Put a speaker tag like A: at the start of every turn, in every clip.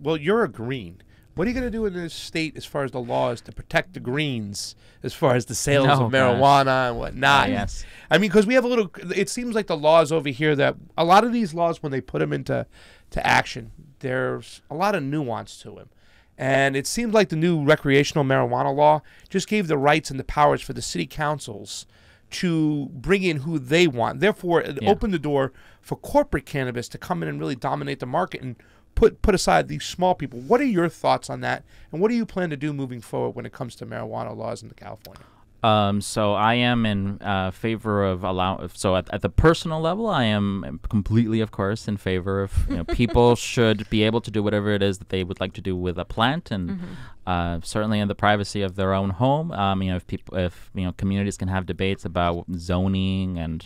A: Well, you're a green. What are you going to do in this state as far as the laws to protect the greens, as far as the sales no, of marijuana and whatnot? Oh, yes. I mean, because we have a little. It seems like the laws over here that a lot of these laws, when they put them into to action, there's a lot of nuance to them. And it seems like the new recreational marijuana law just gave the rights and the powers for the city councils to bring in who they want. Therefore, it yeah. opened the door for corporate cannabis to come in and really dominate the market and put put aside these small people. What are your thoughts on that, and what do you plan to do moving forward when it comes to marijuana laws in the California?
B: Um, so I am in uh, favor of allow. So at, at the personal level, I am completely, of course, in favor of you know, people should be able to do whatever it is that they would like to do with a plant, and mm -hmm. uh, certainly in the privacy of their own home. Um, you know, if people, if you know, communities can have debates about zoning and.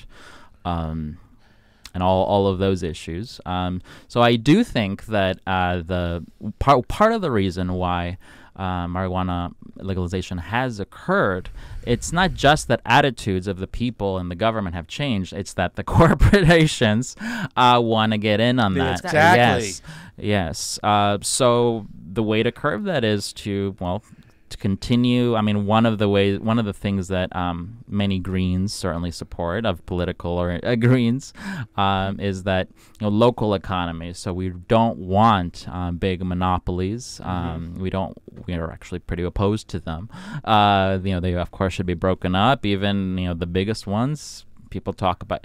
B: Um, and all, all of those issues. Um, so I do think that uh, the part part of the reason why uh, marijuana legalization has occurred, it's not just that attitudes of the people and the government have changed. It's that the corporations uh, want to get in on that. Exactly. Yes. Yes. Uh, so the way to curb that is to well to continue. I mean, one of the ways, one of the things that um, many Greens certainly support of political or uh, Greens um, is that you know, local economies. So we don't want um, big monopolies. Mm -hmm. We don't. We are actually pretty opposed to them. Uh, you know, they of course should be broken up. Even you know the biggest ones people talk about.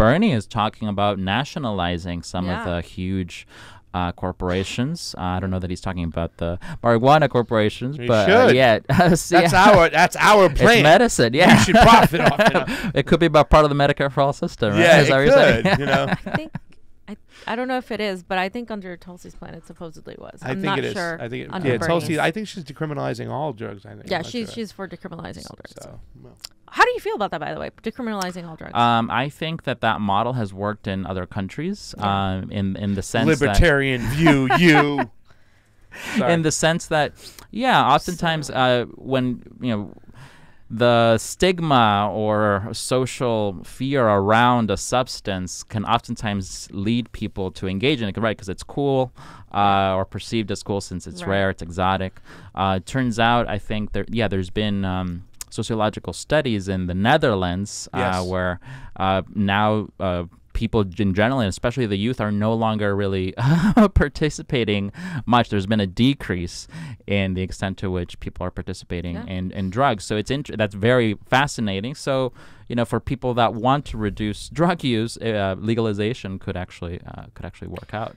B: Bernie is talking about nationalizing some yeah. of the huge uh, corporations. Uh, I don't know that he's talking about the marijuana corporations, he but uh, yeah, that's our that's our plan. It's medicine, yeah. You should profit off it. it could be about part of the Medicare for all system, right? Yeah, is it could. you know, I think
A: I, I don't know if it is, but I think under Tulsi's plan, it supposedly was. I'm I think not it is. Sure I think it, yeah, Tulsi. I think she's decriminalizing all drugs. I think. Yeah, she's sure. she's for decriminalizing all drugs. So, well. How do you feel about that, by the way, decriminalizing all drugs?
B: Um, I think that that model has worked in other countries yeah. um, in, in the sense Libertarian view, you. In the sense that, yeah, oftentimes uh, when, you know, the stigma or social fear around a substance can oftentimes lead people to engage in it, right? Because it's cool uh, or perceived as cool since it's right. rare, it's exotic. Uh, turns out, I think, there, yeah, there's been. Um, sociological studies in the Netherlands, uh, yes. where uh, now uh, people in general, and especially the youth, are no longer really participating much. There's been a decrease in the extent to which people are participating yeah. in, in drugs. So it's int- that's very fascinating. So you know, for people that want to reduce drug use, uh, legalization could actually uh, could actually work out.